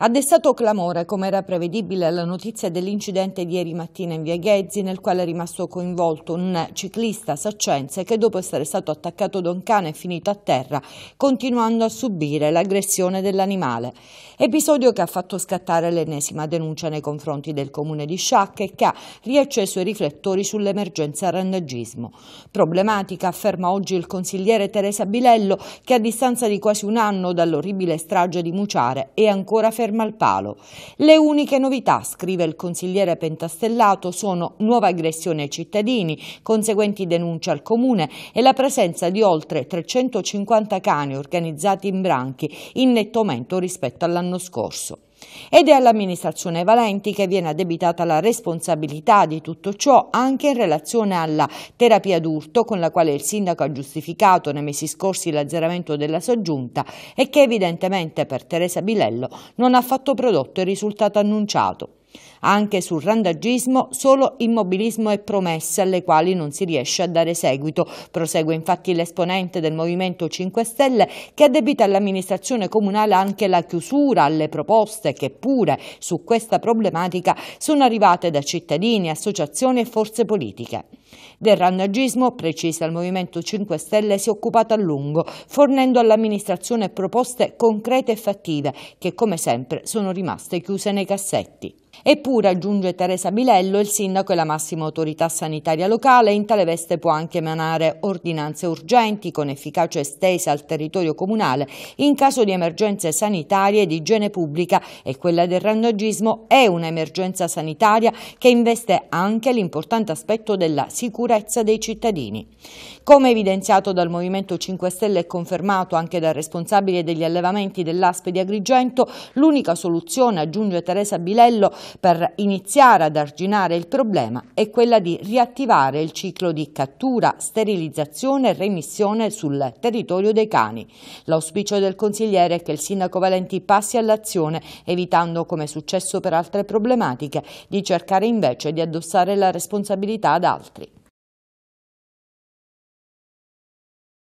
Ha destato clamore, come era prevedibile, la notizia dell'incidente di ieri mattina in via Ghezzi, nel quale è rimasto coinvolto un ciclista saccense che dopo essere stato attaccato da un cane è finito a terra, continuando a subire l'aggressione dell'animale. Episodio che ha fatto scattare l'ennesima denuncia nei confronti del comune di Sciacca e che ha riacceso i riflettori sull'emergenza randagismo. Problematica, afferma oggi il consigliere Teresa Bilello, che a distanza di quasi un anno dall'orribile strage di Muciare è ancora ferma ferma al palo. Le uniche novità, scrive il consigliere pentastellato, sono nuova aggressione ai cittadini, conseguenti denunce al comune e la presenza di oltre 350 cani organizzati in branchi, in netto aumento rispetto all'anno scorso. Ed è all'amministrazione Valenti che viene addebitata la responsabilità di tutto ciò anche in relazione alla terapia d'urto con la quale il sindaco ha giustificato nei mesi scorsi l'azzeramento della soggiunta e che evidentemente per Teresa Bilello non ha affatto prodotto il risultato annunciato. Anche sul randagismo solo immobilismo e promesse alle quali non si riesce a dare seguito. Prosegue infatti l'esponente del Movimento 5 Stelle che addebita all'amministrazione comunale anche la chiusura alle proposte che pure su questa problematica sono arrivate da cittadini, associazioni e forze politiche. Del randagismo, precisa il Movimento 5 Stelle, si è occupato a lungo, fornendo all'amministrazione proposte concrete e fattive che come sempre sono rimaste chiuse nei cassetti. Eppure, aggiunge Teresa Bilello, il sindaco è la massima autorità sanitaria locale in tale veste può anche emanare ordinanze urgenti con efficacia estesa al territorio comunale in caso di emergenze sanitarie e di igiene pubblica e quella del randagismo è un'emergenza sanitaria che investe anche l'importante aspetto della sicurezza dei cittadini. Come evidenziato dal Movimento 5 Stelle e confermato anche dal responsabile degli allevamenti dell'Aspe di Agrigento, l'unica soluzione, aggiunge Teresa Bilello, per iniziare ad arginare il problema è quella di riattivare il ciclo di cattura, sterilizzazione e remissione sul territorio dei cani. L'auspicio del consigliere è che il sindaco Valenti passi all'azione evitando, come è successo per altre problematiche, di cercare invece di addossare la responsabilità ad altri.